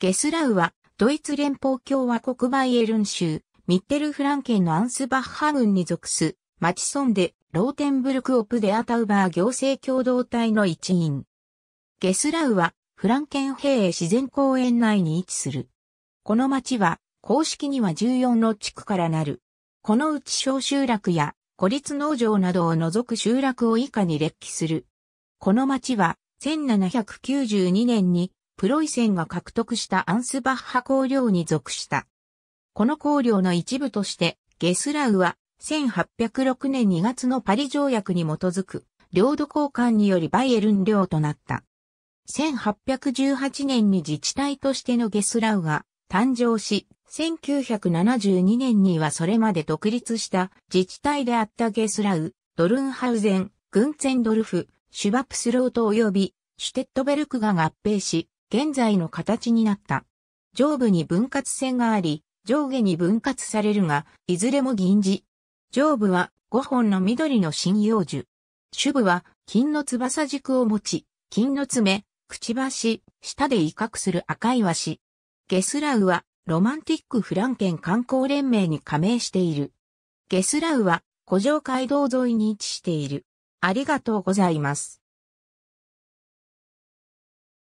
ゲスラウは、ドイツ連邦共和国バイエルン州、ミッテルフランケンのアンスバッハ郡に属す、マチソンで、ローテンブルクオプデアタウバー行政共同体の一員。ゲスラウは、フランケン兵ー自然公園内に位置する。この町は、公式には14の地区からなる。このうち小集落や、孤立農場などを除く集落を以下に列記する。この町は、1792年にプロイセンが獲得したアンスバッハ公領に属した。この公領の一部として、ゲスラウは1806年2月のパリ条約に基づく領土交換によりバイエルン領となった。1818年に自治体としてのゲスラウが誕生し、1972年にはそれまで独立した自治体であったゲスラウ、ドルンハウゼン、グンツェンドルフ、シュバプスロート及びシュテットベルクが合併し、現在の形になった。上部に分割線があり、上下に分割されるが、いずれも銀字。上部は5本の緑の針葉樹。主部は金の翼軸を持ち、金の爪、くちばし、舌で威嚇する赤い和紙。ゲスラウはロマンティックフランケン観光連盟に加盟している。ゲスラウは古城街道沿いに位置している。ありがとうございます。